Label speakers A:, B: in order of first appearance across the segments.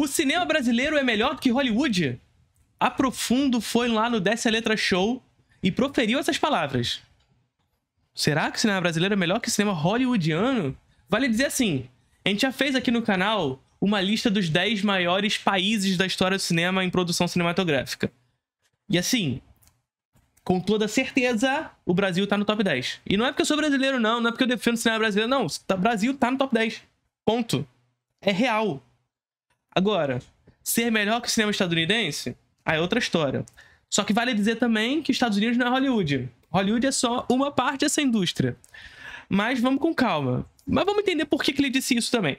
A: O cinema brasileiro é melhor do que Hollywood? Aprofundo foi lá no Desce a Letra Show e proferiu essas palavras. Será que o cinema brasileiro é melhor que o cinema hollywoodiano? Vale dizer assim, a gente já fez aqui no canal uma lista dos 10 maiores países da história do cinema em produção cinematográfica. E assim, com toda certeza, o Brasil tá no top 10. E não é porque eu sou brasileiro, não, não é porque eu defendo o cinema brasileiro, não. O Brasil tá no top 10. Ponto. É real. Agora, ser melhor que o cinema estadunidense, aí é outra história. Só que vale dizer também que Estados Unidos não é Hollywood. Hollywood é só uma parte dessa indústria. Mas vamos com calma. Mas vamos entender por que, que ele disse isso também.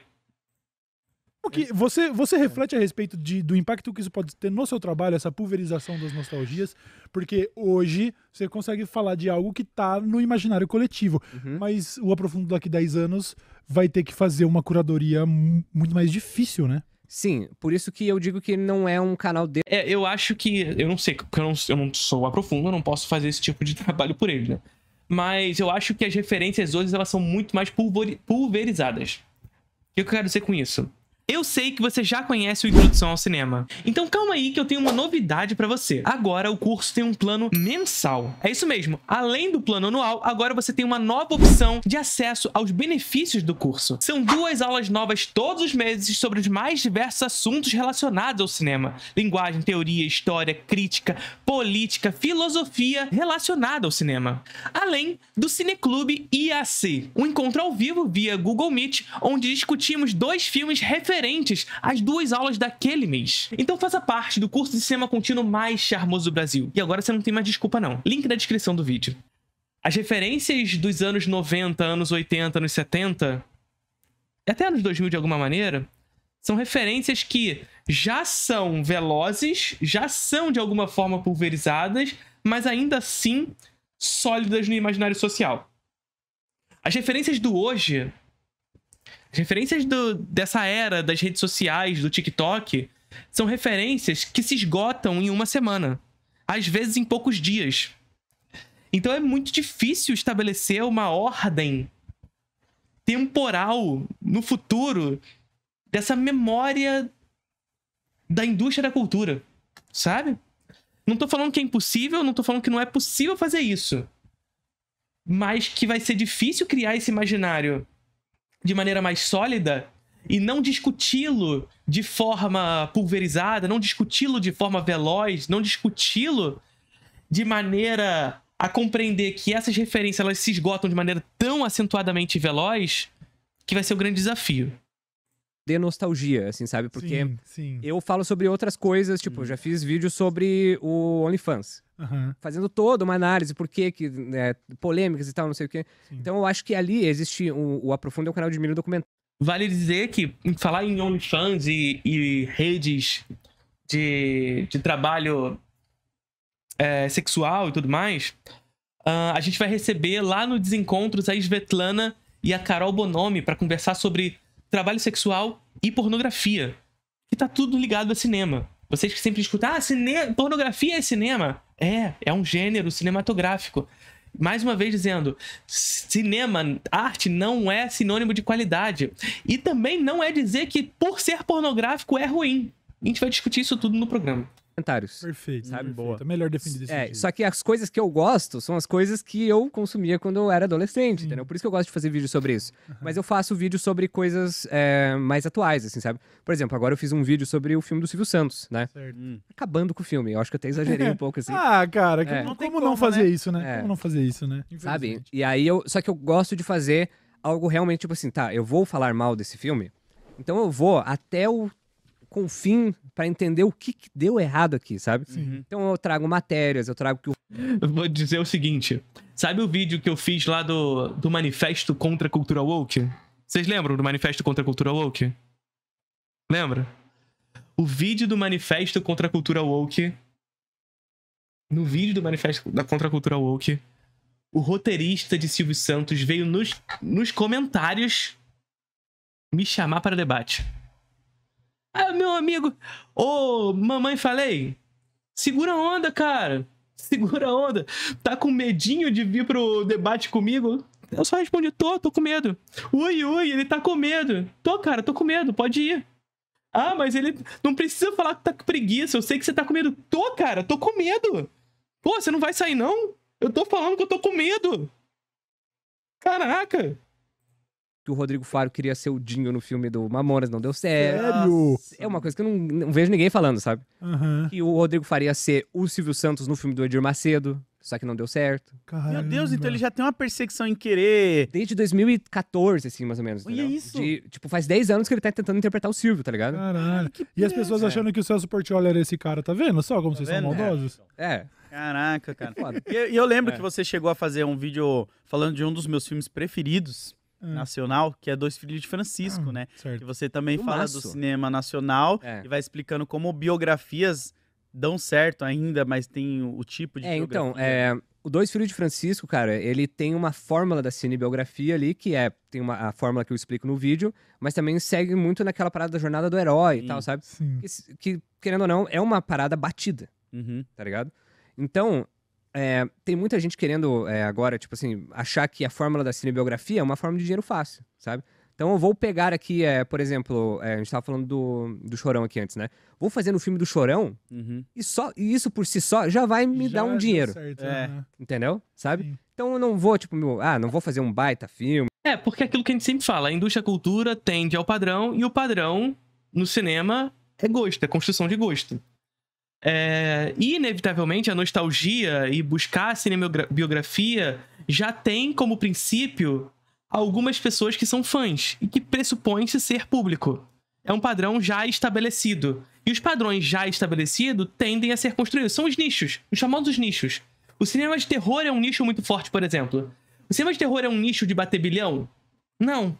B: Porque você, você reflete a respeito de, do impacto que isso pode ter no seu trabalho, essa pulverização das nostalgias, porque hoje você consegue falar de algo que está no imaginário coletivo, uhum. mas o aprofundo daqui 10 anos vai ter que fazer uma curadoria muito mais difícil, né? Sim,
C: por isso que eu digo que não é um canal dele. É, eu acho que. Eu não sei, porque eu não, eu não sou
A: aprofundo, eu não posso fazer esse tipo de trabalho por ele, né?
C: Mas eu acho que as referências hoje elas são
A: muito mais pulverizadas. O que eu quero dizer com isso? Eu sei que você já conhece o Introdução ao Cinema. Então calma aí que eu tenho uma novidade para você. Agora o curso tem um plano mensal. É isso mesmo. Além do plano anual, agora você tem uma nova opção de acesso aos benefícios do curso. São duas aulas novas todos os meses sobre os mais diversos assuntos relacionados ao cinema. Linguagem, teoria, história, crítica, política, filosofia relacionada ao cinema. Além do Cineclube IAC, um encontro ao vivo via Google Meet, onde discutimos dois filmes referentes diferentes as duas aulas daquele mês. Então faça parte do curso de cinema contínuo mais charmoso do Brasil. E agora você não tem mais desculpa não. Link na descrição do vídeo. As referências dos anos 90, anos 80, anos 70, até anos 2000 de alguma maneira, são referências que já são velozes, já são de alguma forma pulverizadas, mas ainda assim sólidas no imaginário social. As referências do hoje referências do, dessa era das redes sociais, do TikTok, são referências que se esgotam em uma semana, às vezes em poucos dias. Então é muito difícil estabelecer uma ordem temporal no futuro dessa memória da indústria da cultura, sabe? Não tô falando que é impossível, não tô falando que não é possível fazer isso. Mas que vai ser difícil criar esse imaginário de maneira mais sólida e não discuti-lo de forma pulverizada, não discuti-lo de forma veloz, não discuti-lo de maneira a compreender que essas referências elas se esgotam de maneira tão acentuadamente
C: veloz que vai ser o grande desafio de nostalgia, assim, sabe? Porque sim, sim. eu falo sobre outras coisas, tipo, hum. já fiz vídeo sobre o OnlyFans. Uhum. fazendo toda uma análise, por que, que né, polêmicas e tal, não sei o quê. Sim. Então eu acho que ali existe o, o é um canal de mídia documentário.
A: Vale dizer que falar em OnlyFans e, e redes de, de trabalho é, sexual e tudo mais, uh, a gente vai receber lá no Desencontros a Svetlana e a Carol Bonomi para conversar sobre trabalho sexual e pornografia, que tá tudo ligado a cinema. Vocês que sempre escutam, ah, cine... pornografia é cinema. É, é um gênero cinematográfico. Mais uma vez dizendo, cinema, arte não é sinônimo de qualidade. E também não é dizer que por ser pornográfico é
C: ruim. A gente vai discutir isso tudo no programa comentários. Perfeito,
B: sabe? Perfeito. Boa. É melhor definido
C: desse é, jeito. Só que as coisas que eu gosto são as coisas que eu consumia quando eu era adolescente, Sim. entendeu? Por isso que eu gosto de fazer vídeo sobre isso. Uhum. Mas eu faço vídeo sobre coisas é, mais atuais, assim, sabe? Por exemplo, agora eu fiz um vídeo sobre o filme do Silvio Santos, né? Certo. Hum. Acabando com o filme. Eu acho que eu até exagerei um pouco, assim. ah, cara, que, é. não como, como, não fazer né? isso, né? Como é.
B: não fazer isso, né? Sabe?
C: E aí eu... Só que eu gosto de fazer algo realmente, tipo assim, tá, eu vou falar mal desse filme, então eu vou até o com fim para entender o que, que, deu errado aqui, sabe? Uhum. Então eu trago matérias, eu trago que o...
A: Eu vou dizer o seguinte, sabe o vídeo que eu fiz lá do, do manifesto contra a cultura woke? Vocês lembram do manifesto contra a cultura woke? Lembra? O vídeo do manifesto contra a cultura woke. No vídeo do manifesto da contra a cultura woke, o roteirista de Silvio Santos veio nos, nos comentários me chamar para debate. Aí o meu amigo, ô, oh, mamãe, falei, segura a onda, cara. Segura a onda. Tá com medinho de vir pro debate comigo? Eu só respondi, tô, tô com medo. Ui, ui, ele tá com medo. Tô, cara, tô com medo, pode ir. Ah, mas ele não precisa falar que tá com preguiça. Eu sei que você tá com medo. Tô, cara, tô com medo. Pô, você não vai sair, não? Eu tô falando que eu tô com medo. Caraca!
C: que o Rodrigo Faro queria ser o Dinho no filme do Mamonas, não deu certo. Sério? É uma coisa que eu não, não vejo ninguém falando, sabe? Uhum. Que o Rodrigo faria ser o Silvio Santos no filme do Edir Macedo. Só que não deu certo. Caramba. Meu Deus, então ele já tem uma perseguição em querer. Desde 2014, assim, mais ou menos. E é isso? De, tipo, faz 10 anos que ele tá tentando interpretar o Silvio, tá ligado? Caralho. Que e
D: as
B: pessoas é. achando que o Celso Portioli era esse cara, tá vendo só como tá vocês vendo? são maldosos?
D: É. é. Caraca, cara. É e eu, eu lembro é. que você chegou a fazer um vídeo falando de um dos meus filmes preferidos hum. nacional, que é Dois Filhos de Francisco, hum, né? Certo. você também fala do cinema nacional é.
C: e vai explicando como biografias dão certo ainda, mas tem o tipo de. É, então, biografia. então, é, o Dois Filhos de Francisco, cara, ele tem uma fórmula da cinebiografia ali, que é. Tem uma, a fórmula que eu explico no vídeo, mas também segue muito naquela parada da jornada do herói sim, e tal, sabe? Que, que, querendo ou não, é uma parada batida. Uhum. Tá ligado? Então, é, tem muita gente querendo é, agora, tipo assim, achar que a fórmula da cinebiografia é uma forma de dinheiro fácil, sabe? Então eu vou pegar aqui, é, por exemplo, é, a gente estava falando do, do Chorão aqui antes, né? Vou fazer um filme do Chorão uhum. e só e isso por si só já vai me já dar um dinheiro. Certo, é. né? Entendeu? Sabe? Sim. Então eu não vou, tipo, meu, ah, não vou fazer um baita filme. É, porque
A: é aquilo que a gente sempre fala, a indústria cultura tende ao padrão e o padrão no cinema é gosto, é construção de gosto. É, inevitavelmente, a nostalgia e buscar a cinebiografia já tem como princípio algumas pessoas que são fãs e que pressupõe-se ser público. É um padrão já estabelecido. E os padrões já estabelecidos tendem a ser construídos. São os nichos, os famosos nichos. O cinema de terror é um nicho muito forte, por exemplo. O cinema de terror é um nicho de bater bilhão? Não.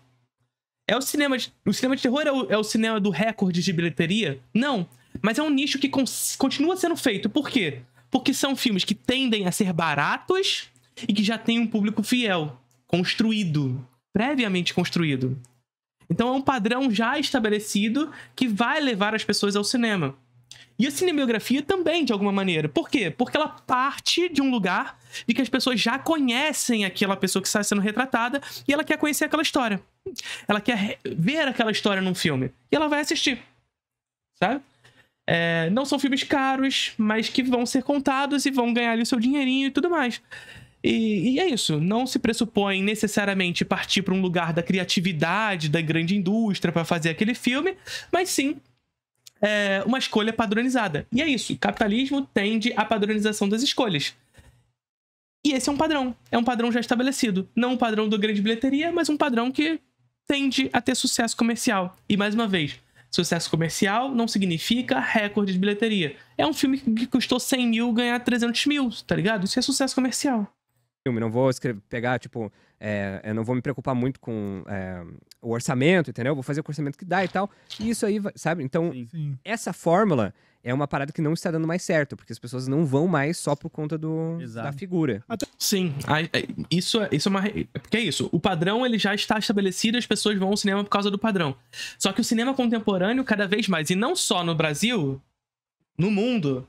A: É o cinema de, o cinema de terror é o, é o cinema do recorde de bilheteria? Não. Mas é um nicho que continua sendo feito. Por quê? Porque são filmes que tendem a ser baratos e que já têm um público fiel, construído, previamente construído. Então é um padrão já estabelecido que vai levar as pessoas ao cinema. E a cinebiografia também, de alguma maneira. Por quê? Porque ela parte de um lugar de que as pessoas já conhecem aquela pessoa que está sendo retratada e ela quer conhecer aquela história. Ela quer ver aquela história num filme. E ela vai assistir. Sabe? É, não são filmes caros, mas que vão ser contados e vão ganhar ali o seu dinheirinho e tudo mais. E, e, é isso, não se pressupõe necessariamente partir para um lugar da criatividade, da grande indústria para fazer aquele filme, mas sim é, uma escolha padronizada. E é isso, capitalismo tende à padronização das escolhas. E esse é um padrão, é um padrão já estabelecido. Não um padrão da grande bilheteria, mas um padrão que tende a ter sucesso comercial. E mais uma vez, Sucesso comercial não significa recorde de bilheteria. É um filme que custou 100 mil ganhar 300 mil, tá ligado? Isso é sucesso comercial.
C: Filme, não vou escrever, pegar, tipo, é, eu não vou me preocupar muito com é, o orçamento, entendeu? Vou fazer o orçamento que dá e tal. E isso aí, sabe? Então, sim, sim. essa fórmula é uma parada que não está dando mais certo, porque as pessoas não vão mais só por conta do, da figura.
A: Até... Sim, é, isso, é, isso é uma. É porque é isso. O padrão ele já está estabelecido as pessoas vão ao cinema por causa do padrão. Só que o cinema contemporâneo, cada vez mais, e não só no Brasil, no mundo,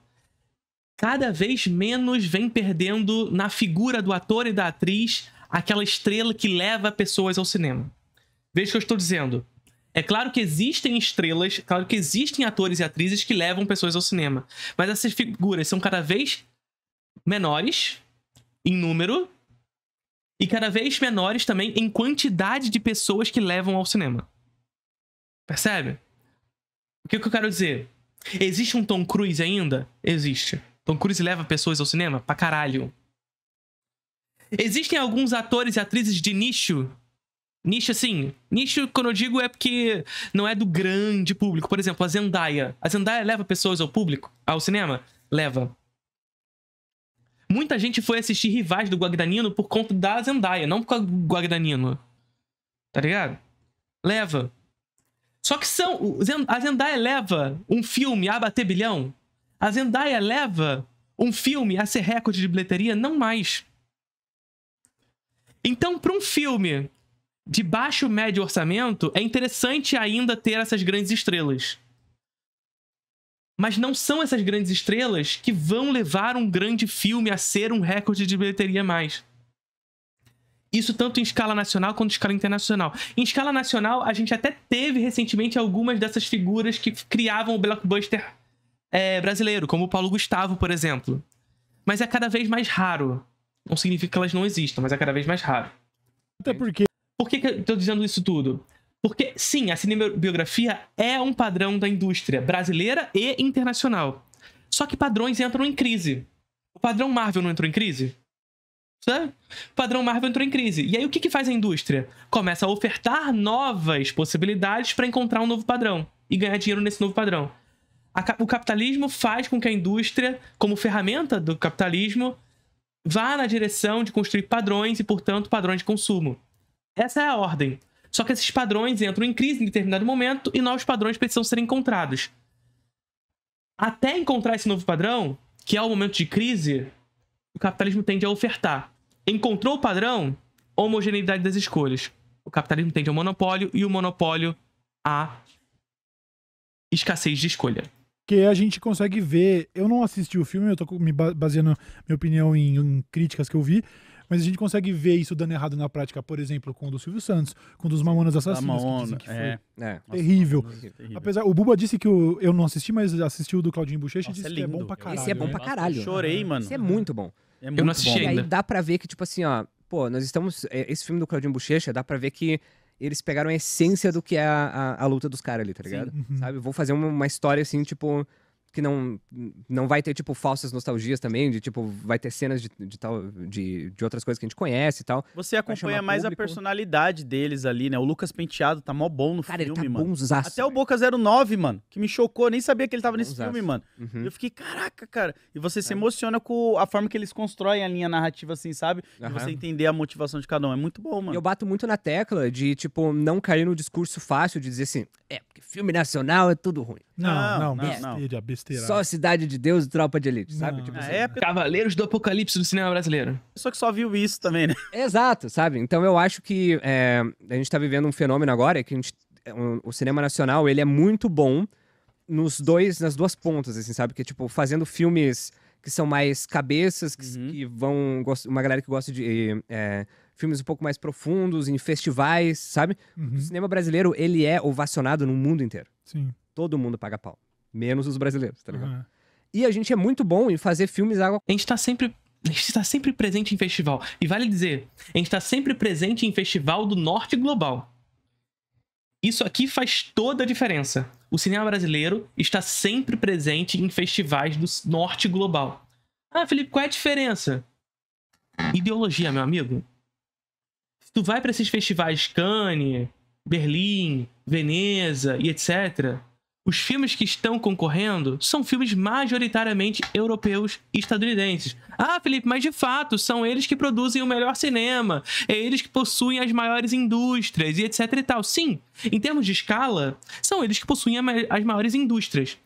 A: cada vez menos vem perdendo na figura do ator e da atriz aquela estrela que leva pessoas ao cinema. Veja o que eu estou dizendo. É claro que existem estrelas, claro que existem atores e atrizes que levam pessoas ao cinema. Mas essas figuras são cada vez menores em número e cada vez menores também em quantidade de pessoas que levam ao cinema. Percebe? O que, que eu quero dizer? Existe um Tom Cruise ainda? Existe. Tom Cruise leva pessoas ao cinema? Pra caralho. Existem alguns atores e atrizes de nicho Nicho, assim, nicho, quando eu digo, é porque não é do grande público. Por exemplo, a Zendaya. A Zendaya leva pessoas ao público, ao cinema? Leva. Muita gente foi assistir rivais do Guagdanino por conta da Zendaya, não por Guagdanino. Tá ligado? Leva. Só que são. A Zendaya leva um filme a bater bilhão? A Zendaya leva um filme a ser recorde de bilheteria? Não mais. Então, para um filme de baixo médio orçamento, é interessante ainda ter essas grandes estrelas. Mas não são essas grandes estrelas que vão levar um grande filme a ser um recorde de bilheteria mais. Isso tanto em escala nacional quanto em escala internacional. Em escala nacional, a gente até teve recentemente algumas dessas figuras que criavam o blockbuster é, brasileiro, como o Paulo Gustavo, por exemplo. Mas é cada vez mais raro. Não significa que elas não existam, mas é cada vez mais raro. Até porque por que, que eu estou dizendo isso tudo? Porque, sim, a cinebiografia é um padrão da indústria brasileira e internacional. Só que padrões entram em crise. O padrão Marvel não entrou em crise? Sabe? Né? O padrão Marvel entrou em crise. E aí o que, que faz a indústria? Começa a ofertar novas possibilidades para encontrar um novo padrão e ganhar dinheiro nesse novo padrão. o capitalismo faz com que a indústria, como ferramenta do capitalismo, vá na direção de construir padrões e, portanto, padrões de consumo. Essa é a ordem. Só que esses padrões entram em crise em determinado momento e novos padrões precisam ser encontrados. Até encontrar esse novo padrão, que é o momento de crise, o capitalismo tende a ofertar. Encontrou o padrão, homogeneidade das escolhas. O capitalismo tende ao monopólio e o monopólio à escassez de escolha.
B: Que a gente consegue ver. Eu não assisti o filme, eu tô me baseando minha opinião em, em críticas que eu vi mas a gente consegue ver isso dando errado na prática, por exemplo, com o do Silvio Santos, com o dos Mamonas Assassinos, Mamona, que, que foi é, é. terrível. É terrível. Apesar, o Buba disse que o, eu não assisti, mas assistiu o do Claudinho Bochecha e disse é que é bom é né? pra caralho. Né? Esse é bom pra
C: caralho. Nossa, chorei, mano. Esse é muito bom. É muito eu não assisti bom. ainda. E aí dá pra ver que, tipo assim, ó, pô, nós estamos... É, esse filme do Claudinho Bochecha, dá pra ver que eles pegaram a essência do que é a, a, a luta dos caras ali, tá ligado? Uhum. Sabe? Vou fazer uma, uma história assim, tipo que não não vai ter, tipo, falsas nostalgias também, de tipo, vai ter cenas de, de tal, de, de outras coisas que a gente conhece e tal.
D: Você acompanha mais público. a personalidade deles ali, né? O Lucas Penteado tá mó bom no cara, filme, ele tá mano. Bonzaço, Até cara. o Boca 09, mano, que me chocou, nem sabia que ele tava bonzaço. nesse filme, mano. Uhum. Eu fiquei, caraca, cara. E você é. se emociona com a forma que eles constroem
C: a linha narrativa, assim, sabe? Uhum. você entender a motivação de cada um. É muito bom, mano. Eu bato muito na tecla de, tipo, não cair no discurso fácil de dizer assim, é, porque filme nacional é tudo ruim. Não, não, não, besteira, não. besteira. Só Cidade de Deus e Tropa de Elite, sabe? Tipo assim. é, Cavaleiros do Apocalipse do cinema brasileiro. Só que só viu isso também, né? Exato, sabe? Então eu acho que é, a gente tá vivendo um fenômeno agora que gente, é, um, o cinema nacional, ele é muito bom nos dois, nas duas pontas, assim, sabe? Que é, tipo, fazendo filmes que são mais cabeças, que, uhum. que vão... Uma galera que gosta de... É, filmes um pouco mais profundos, em festivais, sabe? Uhum. O cinema brasileiro, ele é ovacionado no mundo inteiro. Sim. Todo mundo paga pau. Menos os brasileiros, tá ligado? Uhum. E a gente é muito bom em fazer filmes água. A gente tá sempre. A gente
A: está sempre presente em festival. E vale dizer, a gente está sempre presente em festival do norte global. Isso aqui faz toda a diferença. O cinema brasileiro está sempre presente em festivais do norte global. Ah, Felipe, qual é a diferença? Ideologia, meu amigo. Se tu vai para esses festivais Cannes, Berlim, Veneza e etc., os filmes que estão concorrendo são filmes majoritariamente europeus e estadunidenses. Ah, Felipe, mas de fato são eles que produzem o melhor cinema, é eles que possuem as maiores indústrias e etc e tal. Sim, em termos de escala, são eles que possuem as maiores indústrias.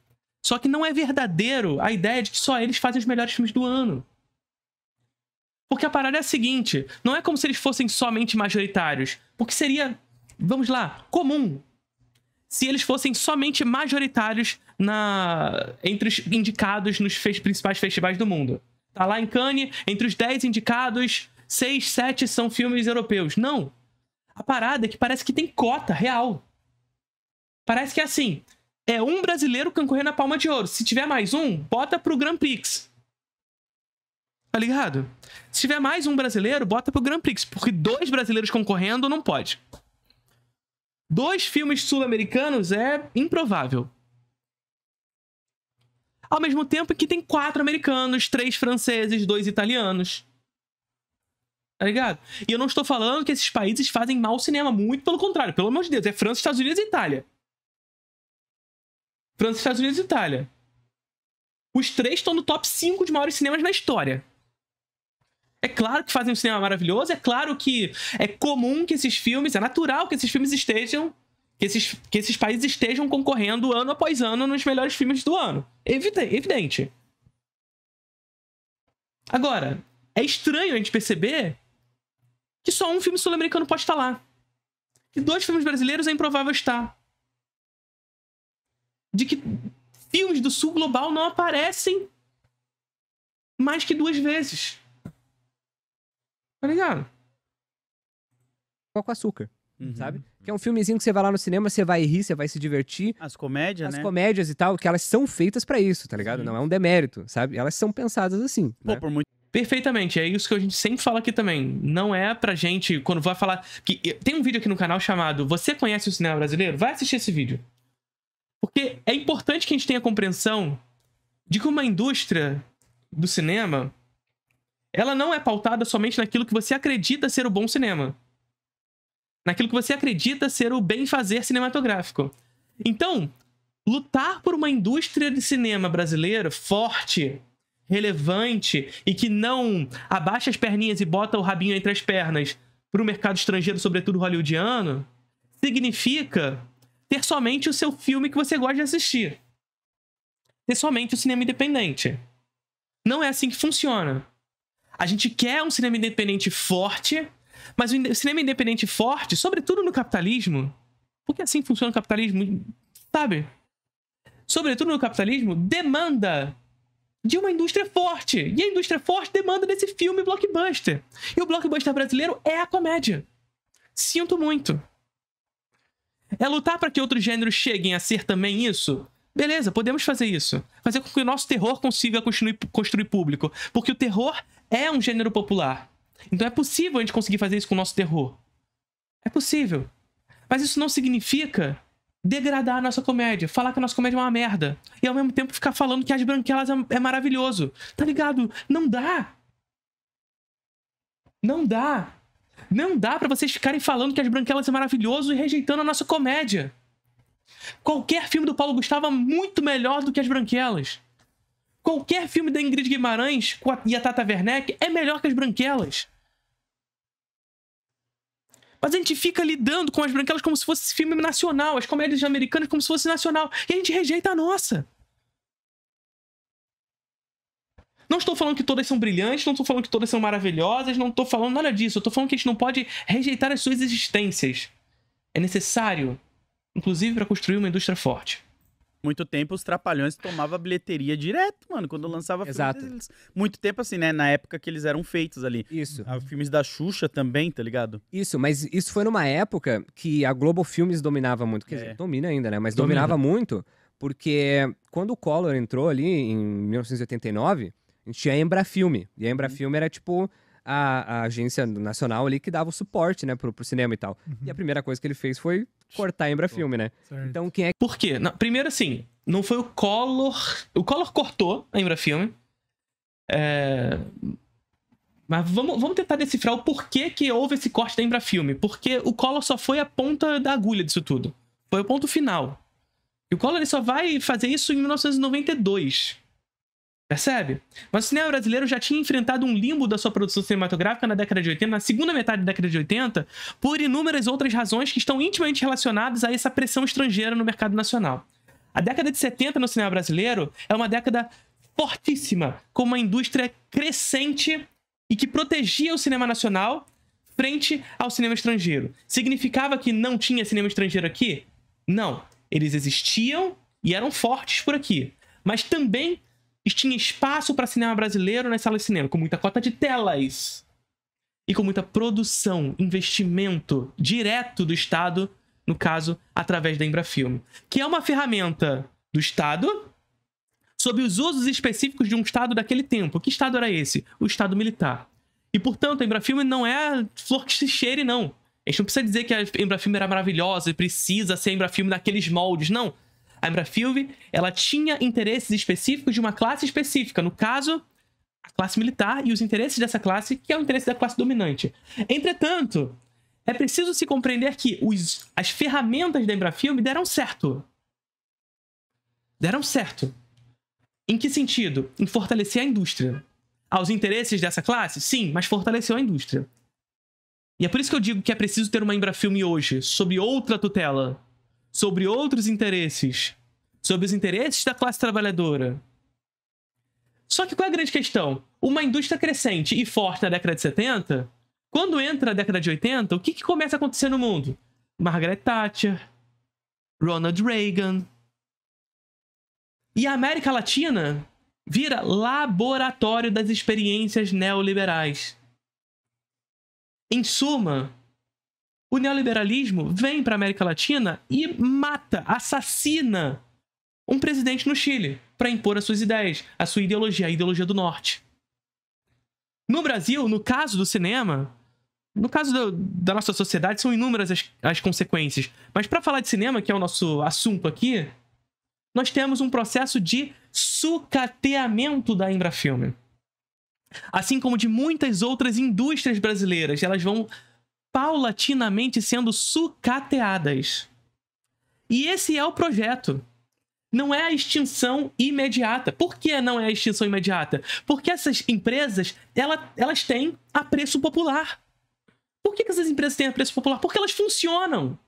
A: Só que não é verdadeiro a ideia de que só eles fazem os melhores filmes do ano. Porque a parada é a seguinte: não é como se eles fossem somente majoritários, porque seria, vamos lá, comum se eles fossem somente majoritários na entre os indicados nos fe principais festivais do mundo. Tá lá em Cannes, entre os 10 indicados, 6, 7 são filmes europeus. Não. A parada é que parece que tem cota real. Parece que é assim, é um brasileiro concorrendo na Palma de Ouro. Se tiver mais um, bota pro Grand Prix. Tá ligado? Se tiver mais um brasileiro, bota pro Grand Prix, porque dois brasileiros concorrendo não pode dois filmes sul-americanos é improvável. Ao mesmo tempo que tem quatro americanos, três franceses, dois italianos. Tá ligado? E eu não estou falando que esses países fazem mal cinema, muito pelo contrário. Pelo amor de Deus, é França, Estados Unidos e Itália. França, Estados Unidos e Itália. Os três estão no top 5 de maiores cinemas na história. É claro que fazem um cinema maravilhoso, é claro que é comum que esses filmes, é natural que esses filmes estejam que esses, que esses países estejam concorrendo ano após ano nos melhores filmes do ano. evidente. Agora, é estranho a gente perceber que só um filme sul-americano pode estar lá. E dois filmes brasileiros é improvável estar. De que filmes do sul global não aparecem mais que duas vezes.
C: Tá ligado? Coco Açúcar. Uhum. Sabe? Uhum. Que é um filmezinho que você vai lá no cinema, você vai rir, você vai se divertir. As comédias, As né? comédias e tal, que elas são feitas para isso, tá ligado? Sim. Não é um demérito, sabe? Elas são pensadas assim.
A: Pô, né? por muito Perfeitamente, é isso que a gente sempre fala aqui também. Não é pra gente, quando vai falar. que Tem um vídeo aqui no canal chamado Você Conhece o Cinema Brasileiro? Vai assistir esse vídeo. Porque é importante que a gente tenha compreensão de que uma indústria do cinema ela não é pautada somente naquilo que você acredita ser o bom cinema. Naquilo que você acredita ser o bem fazer cinematográfico. Então, lutar por uma indústria de cinema brasileira forte, relevante e que não abaixa as perninhas e bota o rabinho entre as pernas para o mercado estrangeiro, sobretudo hollywoodiano, significa ter somente o seu filme que você gosta de assistir. Ter somente o cinema independente. Não é assim que funciona. A gente quer um cinema independente forte, mas o cinema independente forte, sobretudo no capitalismo, porque assim funciona o capitalismo, sabe? Sobretudo no capitalismo, demanda de uma indústria forte. E a indústria forte demanda desse filme blockbuster. E o blockbuster brasileiro é a comédia. Sinto muito. É lutar para que outros gêneros cheguem a ser também isso? Beleza, podemos fazer isso. Fazer com que o nosso terror consiga construir, construir público. Porque o terror é um gênero popular. Então é possível a gente conseguir fazer isso com o nosso terror. É possível. Mas isso não significa degradar a nossa comédia, falar que a nossa comédia é uma merda. E ao mesmo tempo ficar falando que as branquelas é, é maravilhoso. Tá ligado? Não dá. Não dá. Não dá para vocês ficarem falando que as branquelas é maravilhoso e rejeitando a nossa comédia. Qualquer filme do Paulo Gustavo é muito melhor do que as branquelas. Qualquer filme da Ingrid Guimarães e a Tata Werneck é melhor que as branquelas. Mas a gente fica lidando com as branquelas como se fosse filme nacional, as comédias americanas como se fosse nacional. E a gente rejeita a nossa. Não estou falando que todas são brilhantes, não estou falando que todas são maravilhosas, não estou falando nada disso. Eu estou falando que a gente não pode rejeitar as suas existências. É necessário, inclusive para construir uma indústria forte
D: muito tempo os Trapalhões tomava bilheteria direto, mano, quando lançava Exato. filmes. Muito tempo assim, né, na época que eles eram
C: feitos ali. Isso. Ah, filmes da Xuxa também, tá ligado? Isso, mas isso foi numa época que a Globo Filmes dominava muito, quer é. dizer, domina ainda, né, mas domina. dominava muito, porque quando o Collor entrou ali em 1989, a gente tinha a Embrafilme, e a Embrafilme uhum. era tipo a, a, agência nacional ali que dava o suporte, né, pro, pro cinema e tal. Uhum. E a primeira coisa que ele fez foi cortar Embrafilme, né? Certo. Então quem é. Por quê? primeiro, assim, não foi o Collor.
A: O Collor cortou a Embrafilme. É... Mas vamos, vamos tentar decifrar o porquê que houve esse corte da Embrafilme. Porque o Collor só foi a ponta da agulha disso tudo. Foi o ponto final. E o Collor ele só vai fazer isso em 1992. Percebe? Mas o cinema brasileiro já tinha enfrentado um limbo da sua produção cinematográfica na década de 80, na segunda metade da década de 80, por inúmeras outras razões que estão intimamente relacionadas a essa pressão estrangeira no mercado nacional. A década de 70 no cinema brasileiro é uma década fortíssima, com uma indústria crescente e que protegia o cinema nacional frente ao cinema estrangeiro. Significava que não tinha cinema estrangeiro aqui? Não. Eles existiam e eram fortes por aqui. Mas também tinha espaço para cinema brasileiro nas salas de cinema, com muita cota de telas e com muita produção, investimento direto do Estado, no caso, através da Embrafilme, que é uma ferramenta do Estado sob os usos específicos de um Estado daquele tempo. Que Estado era esse? O Estado militar. E, portanto, a Embrafilme não é flor que se cheire, não. A gente não precisa dizer que a Embrafilme era maravilhosa e precisa ser a Embrafilme daqueles moldes, não a Embrafield, ela tinha interesses específicos de uma classe específica, no caso, a classe militar e os interesses dessa classe, que é o interesse da classe dominante. Entretanto, é preciso se compreender que os, as ferramentas da Embrafilme deram certo. Deram certo. Em que sentido? Em fortalecer a indústria. Aos interesses dessa classe? Sim, mas fortaleceu a indústria. E é por isso que eu digo que é preciso ter uma Embrafilme hoje, sob outra tutela sobre outros interesses, sobre os interesses da classe trabalhadora. Só que qual é a grande questão? Uma indústria crescente e forte na década de 70, quando entra a década de 80, o que, que começa a acontecer no mundo? Margaret Thatcher, Ronald Reagan. E a América Latina vira laboratório das experiências neoliberais. Em suma, o neoliberalismo vem para a América Latina e mata, assassina um presidente no Chile para impor as suas ideias, a sua ideologia, a ideologia do norte. No Brasil, no caso do cinema, no caso do, da nossa sociedade, são inúmeras as, as consequências. Mas para falar de cinema, que é o nosso assunto aqui, nós temos um processo de sucateamento da Embrafilme. Assim como de muitas outras indústrias brasileiras, elas vão paulatinamente sendo sucateadas. E esse é o projeto. Não é a extinção imediata. Por que não é a extinção imediata? Porque essas empresas, ela, elas têm a preço popular. Por que, que essas empresas têm a preço popular? Porque elas funcionam.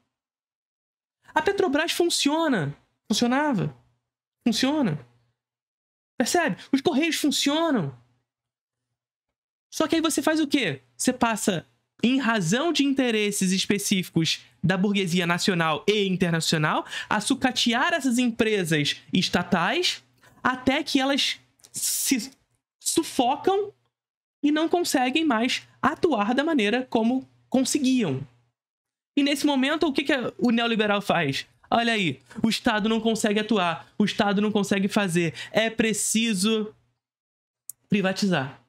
A: A Petrobras funciona. Funcionava. Funciona. Percebe? Os correios funcionam. Só que aí você faz o quê? Você passa em razão de interesses específicos da burguesia nacional e internacional, a sucatear essas empresas estatais até que elas se sufocam e não conseguem mais atuar da maneira como conseguiam. E nesse momento, o que, que o neoliberal faz? Olha aí, o Estado não consegue atuar, o Estado não consegue fazer, é preciso privatizar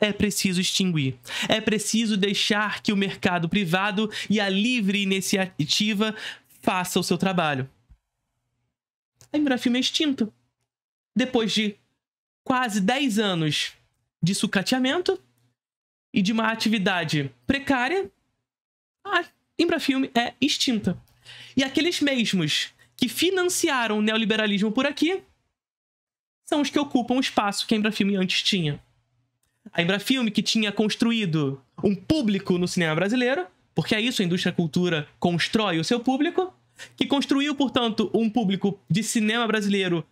A: é preciso extinguir. É preciso deixar que o mercado privado e a livre iniciativa faça o seu trabalho. A Embrafilme é extinta. Depois de quase 10 anos de sucateamento e de uma atividade precária, a Embrafilme é extinta. E aqueles mesmos que financiaram o neoliberalismo por aqui são os que ocupam o espaço que a Embrafilme antes tinha a Embrafilme, que tinha construído um público no cinema brasileiro, porque é isso, a indústria cultura constrói o seu público, que construiu, portanto, um público de cinema brasileiro,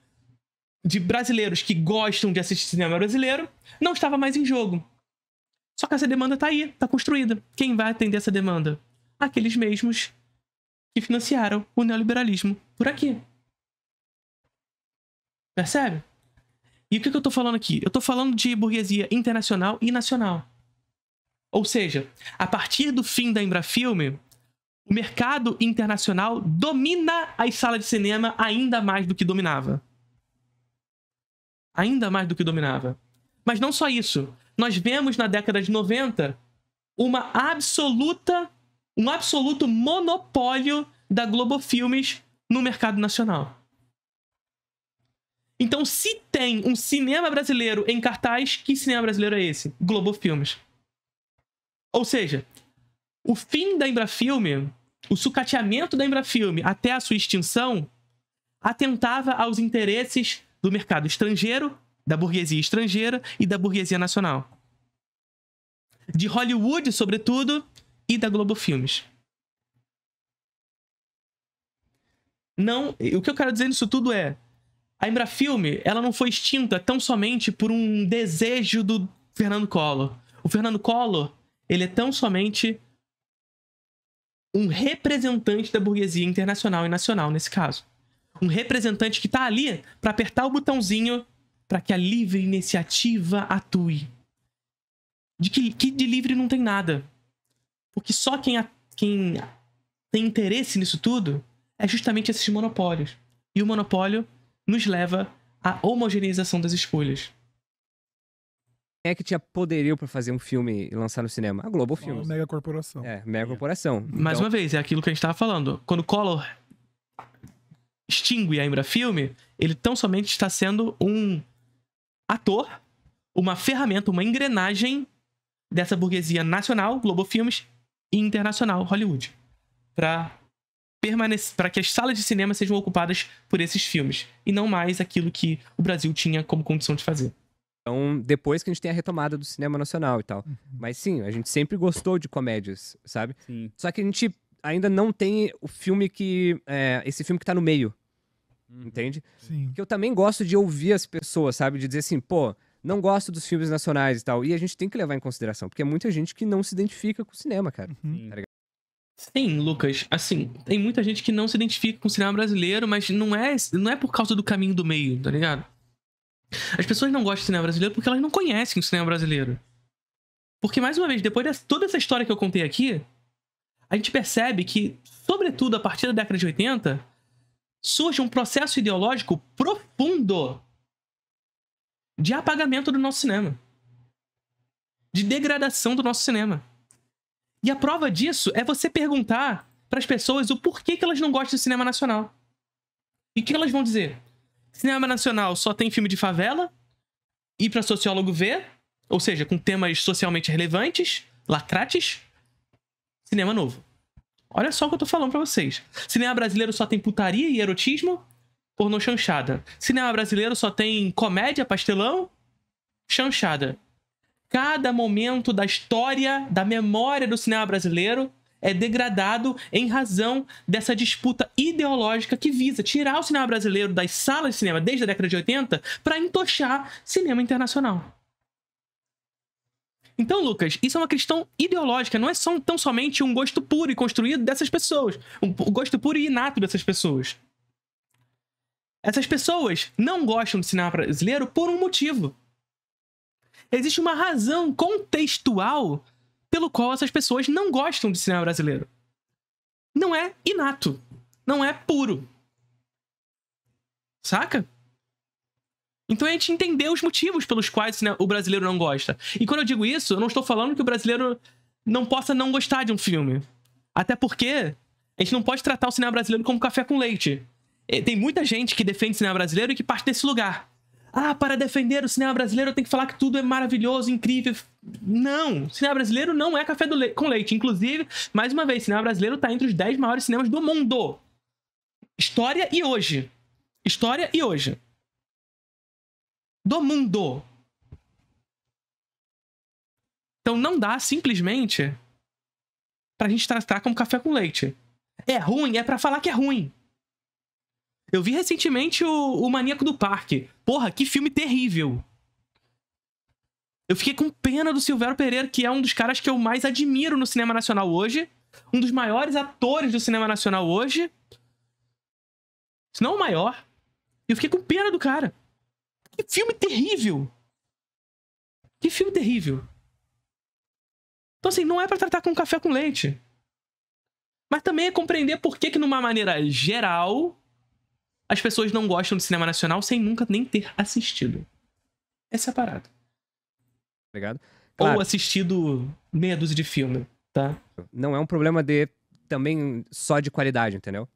A: de brasileiros que gostam de assistir cinema brasileiro, não estava mais em jogo. Só que essa demanda está aí, está construída. Quem vai atender essa demanda? Aqueles mesmos que financiaram o neoliberalismo por aqui. Percebe? E o que, que eu estou falando aqui? Eu estou falando de burguesia internacional e nacional. Ou seja, a partir do fim da Embrafilme, o mercado internacional domina as salas de cinema ainda mais do que dominava. Ainda mais do que dominava. Mas não só isso. Nós vemos na década de 90 uma absoluta, um absoluto monopólio da Globo Filmes no mercado nacional. Então, se tem um cinema brasileiro em cartaz, que cinema brasileiro é esse? Globo Filmes. Ou seja, o fim da Embrafilme, o sucateamento da Embrafilme até a sua extinção, atentava aos interesses do mercado estrangeiro, da burguesia estrangeira e da burguesia nacional. De Hollywood, sobretudo, e da Globo Filmes. Não, o que eu quero dizer nisso tudo é, a Embrafilme, ela não foi extinta tão somente por um desejo do Fernando Collor. O Fernando Collor, ele é tão somente um representante da burguesia internacional e nacional nesse caso. Um representante que está ali para apertar o botãozinho para que a livre iniciativa atue. De que, que, de livre não tem nada. Porque só quem, a, quem tem interesse nisso tudo é justamente esses monopólios. E o monopólio nos
C: leva à homogeneização das escolhas. Quem é que tinha poderio para fazer um filme e lançar no cinema? A Globo Filmes. mega corporação. É, mega corporação. Então... Mais uma
A: vez, é aquilo que a gente estava falando. Quando Collor extingue a Imbra Filme, ele tão somente está sendo um ator, uma ferramenta, uma engrenagem dessa burguesia nacional, Globo Filmes, e internacional, Hollywood, para para que as salas de cinema sejam ocupadas por esses filmes, e não mais
C: aquilo que o Brasil tinha como condição de fazer. Então, depois que a gente tem a retomada do cinema nacional e tal. Uhum. Mas sim, a gente sempre gostou de comédias, sabe? Sim. Só que a gente ainda não tem o filme que. É, esse filme que tá no meio. Uhum. Entende? Sim. Que eu também gosto de ouvir as pessoas, sabe? De dizer assim, pô, não gosto dos filmes nacionais e tal. E a gente tem que levar em consideração, porque é muita gente que não se identifica com o cinema, cara. Uhum. Tá Sim, Lucas. Assim,
A: tem muita gente que não se identifica com o cinema brasileiro, mas não é, não é por causa do caminho do meio, tá ligado? As pessoas não gostam do cinema brasileiro porque elas não conhecem o cinema brasileiro. Porque, mais uma vez, depois de toda essa história que eu contei aqui, a gente percebe que, sobretudo a partir da década de 80, surge um processo ideológico profundo de apagamento do nosso cinema, de degradação do nosso cinema. E a prova disso é você perguntar para as pessoas o porquê que elas não gostam do cinema nacional. E o que elas vão dizer? Cinema nacional só tem filme de favela, ir para sociólogo ver, ou seja, com temas socialmente relevantes, lacrates, cinema novo. Olha só o que eu tô falando pra vocês. Cinema brasileiro só tem putaria e erotismo, pornô chanchada. Cinema brasileiro só tem comédia, pastelão, chanchada. Cada momento da história, da memória do cinema brasileiro é degradado em razão dessa disputa ideológica que visa tirar o cinema brasileiro das salas de cinema desde a década de 80 para entochar cinema internacional. Então, Lucas, isso é uma questão ideológica, não é só, tão somente um gosto puro e construído dessas pessoas, um gosto puro e inato dessas pessoas. Essas pessoas não gostam do cinema brasileiro por um motivo existe uma razão contextual pelo qual essas pessoas não gostam de cinema brasileiro. Não é inato. Não é puro. Saca? Então a gente entendeu os motivos pelos quais né, o brasileiro não gosta. E quando eu digo isso, eu não estou falando que o brasileiro não possa não gostar de um filme. Até porque a gente não pode tratar o cinema brasileiro como café com leite. Tem muita gente que defende o cinema brasileiro e que parte desse lugar. Ah, para defender o cinema brasileiro eu tenho que falar que tudo é maravilhoso, incrível. Não, cinema brasileiro não é café le com leite. Inclusive, mais uma vez, cinema brasileiro está entre os 10 maiores cinemas do mundo. História e hoje. História e hoje. Do mundo. Então não dá simplesmente pra gente tratar como café com leite. É ruim, é para falar que é ruim. Eu vi recentemente o, o Maníaco do Parque. Porra, que filme terrível. Eu fiquei com pena do Silvério Pereira, que é um dos caras que eu mais admiro no cinema nacional hoje. Um dos maiores atores do cinema nacional hoje. Se não o maior. Eu fiquei com pena do cara. Que filme terrível! Que filme terrível! Então, assim, não é para tratar com café com leite. Mas também é compreender por que, que, numa maneira geral, as pessoas não gostam de cinema nacional sem nunca nem ter assistido. Essa é a parada.
C: Obrigado. Claro. Ou assistido meia dúzia de filme, tá? Não é um problema de também só de qualidade, entendeu?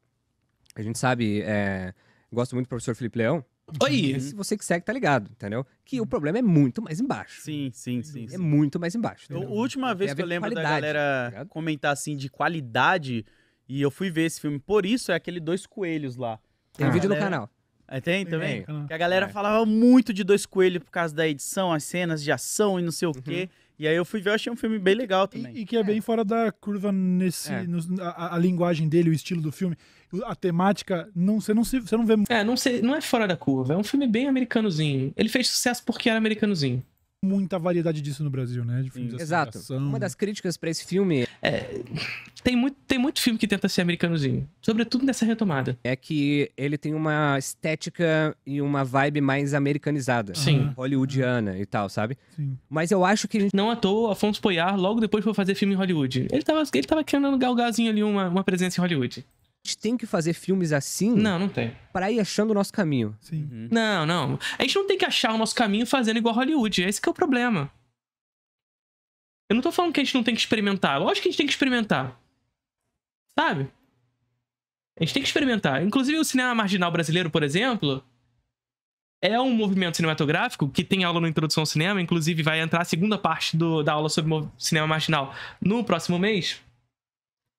C: A gente sabe, é... gosto muito do professor Felipe Leão. Oi! Se você que segue, tá ligado, entendeu? Que o problema é muito mais embaixo. Sim, sim, sim. É sim. muito mais embaixo. A última vez que eu lembro da galera
D: tá comentar assim de qualidade, e eu fui ver esse filme, por isso é aquele Dois Coelhos lá. Tem ah, vídeo no canal. É, tem também? Tem. Que a galera é. falava muito de Dois Coelhos por causa da edição, as cenas de ação e não sei o uhum. quê. Uhum.
B: E aí eu fui ver, eu achei um filme bem legal também. E, e que é, é, bem fora da curva nesse. É. No, a, a, linguagem dele, o estilo do filme, a temática, não, você, não se, você não vê. É, não, sei, não é fora da curva,
A: é um filme bem americanozinho. Ele fez sucesso porque era americanozinho
B: muita variedade disso no Brasil,
C: né? De filmes Exato. Ação. Uma das críticas para esse filme é tem muito tem muito filme que tenta ser americanozinho, sobretudo nessa retomada. É que ele tem uma estética e uma vibe mais americanizada, sim, hollywoodiana e tal, sabe? Sim. Mas eu acho que gente... não à toa Afonso Poyar logo depois foi fazer filme em Hollywood. Ele tava ele tava querendo galgazinho ali uma, uma presença em Hollywood gente tem que fazer filmes assim. Não, não tem. Pra ir achando o nosso caminho. Sim. Uhum.
A: Não, não. A gente não tem que achar o nosso caminho fazendo igual Hollywood. Esse é o problema. Eu não tô falando que a gente não tem que experimentar. Lógico que a gente tem que experimentar. Sabe? A gente tem que experimentar. Inclusive, o cinema marginal brasileiro, por exemplo, é um movimento cinematográfico que tem aula no Introdução ao Cinema. Inclusive, vai entrar a segunda parte do, da aula sobre cinema marginal no próximo mês,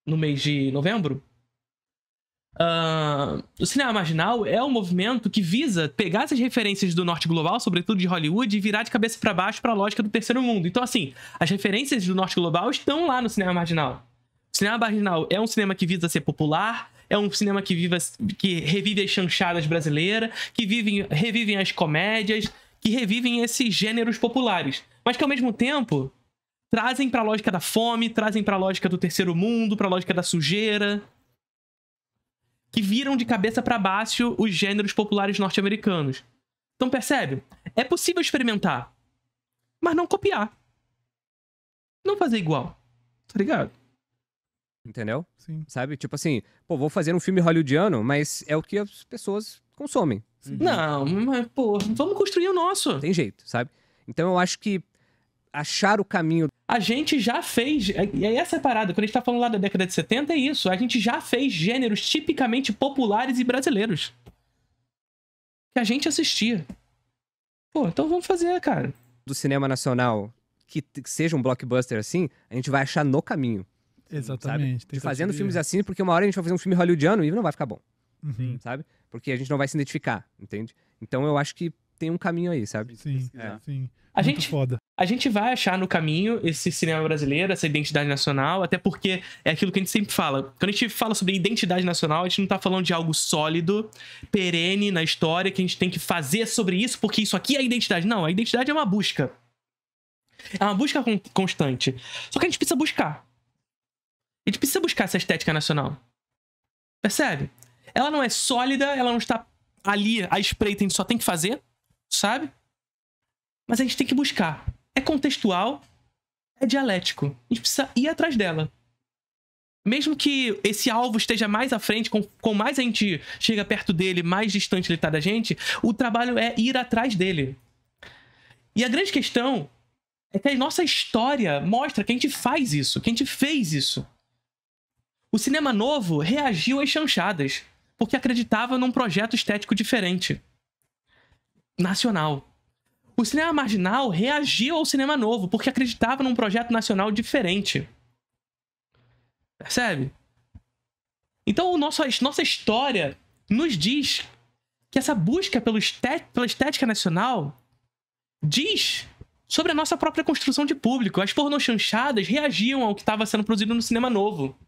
A: no mês de novembro. Uh, o cinema marginal é um movimento que visa pegar essas referências do norte global, sobretudo de Hollywood, e virar de cabeça para baixo para a lógica do terceiro mundo. Então, assim, as referências do norte global estão lá no cinema marginal. O cinema marginal é um cinema que visa ser popular, é um cinema que, viva, que revive as chanchadas brasileiras, que vivem, revivem as comédias, que revivem esses gêneros populares, mas que ao mesmo tempo trazem para a lógica da fome, trazem para a lógica do terceiro mundo, para a lógica da sujeira que viram de cabeça para baixo os gêneros populares norte-americanos. Então percebe? É possível experimentar, mas não copiar.
C: Não fazer igual. Tá ligado? Entendeu? Sim. Sabe? Tipo assim, pô, vou fazer um filme hollywoodiano, mas é o que as pessoas consomem. Sim. Não, mas, pô, vamos construir o nosso. Tem jeito, sabe? Então eu acho que achar o
A: caminho. A gente já fez, é, e é essa parada, quando a gente tá falando lá da década de 70, é isso. A gente já
C: fez gêneros tipicamente populares e brasileiros. Que a gente assistia. Pô, então vamos fazer, cara. Do cinema nacional, que, que seja um blockbuster assim, a gente vai achar no caminho.
B: Exatamente. De Fazendo filmes assim,
C: porque uma hora a gente vai fazer um filme hollywoodiano e não vai ficar bom. Uhum. Sabe? Porque a gente não vai se identificar, entende? Então eu acho que tem um caminho aí, sabe? Sim, é. sim. A gente, foda a gente vai achar no
A: caminho esse cinema brasileiro, essa identidade nacional, até porque é aquilo que a gente sempre fala. Quando a gente fala sobre identidade nacional, a gente não tá falando de algo sólido, perene na história, que a gente tem que fazer sobre isso, porque isso aqui é identidade. Não, a identidade é uma busca. É uma busca constante. Só que a gente precisa buscar. A gente precisa buscar essa estética nacional. Percebe? Ela não é sólida, ela não está ali à espreita, a gente só tem que fazer, sabe? Mas a gente tem que buscar contextual, é dialético. A gente precisa ir atrás dela. Mesmo que esse alvo esteja mais à frente, com, com mais a gente chega perto dele, mais distante ele está da gente, o trabalho é ir atrás dele. E a grande questão é que a nossa história mostra que a gente faz isso, que a gente fez isso. O cinema novo reagiu às chanchadas, porque acreditava num projeto estético diferente. Nacional. O cinema marginal reagiu ao cinema novo porque acreditava num projeto nacional diferente. Percebe? Então, o nosso, nossa história nos diz que essa busca pela estética, pela estética nacional diz sobre a nossa própria construção de público. As pornochanchadas reagiam ao que estava sendo produzido no cinema novo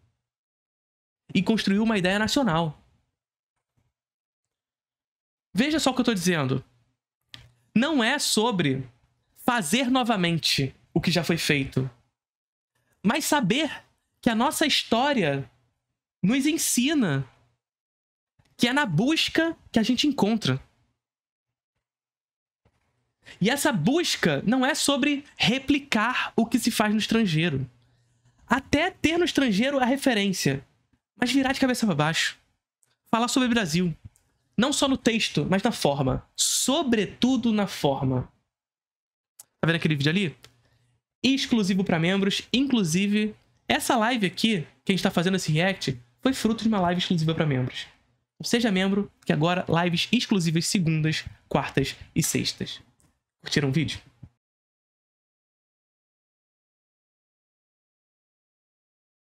A: e construiu uma ideia nacional. Veja só o que eu estou dizendo não é sobre fazer novamente o que já foi feito, mas saber que a nossa história nos ensina que é na busca que a gente encontra. E essa busca não é sobre replicar o que se faz no estrangeiro. Até ter no estrangeiro a referência, mas virar de cabeça para baixo. Falar sobre o Brasil. Não só no texto, mas na forma. Sobretudo na forma. Tá vendo aquele vídeo ali? Exclusivo para membros. Inclusive, essa live aqui, que a gente tá fazendo esse react, foi fruto de uma live exclusiva para membros. Seja membro, que agora lives exclusivas segundas, quartas e sextas. Curtiram o vídeo?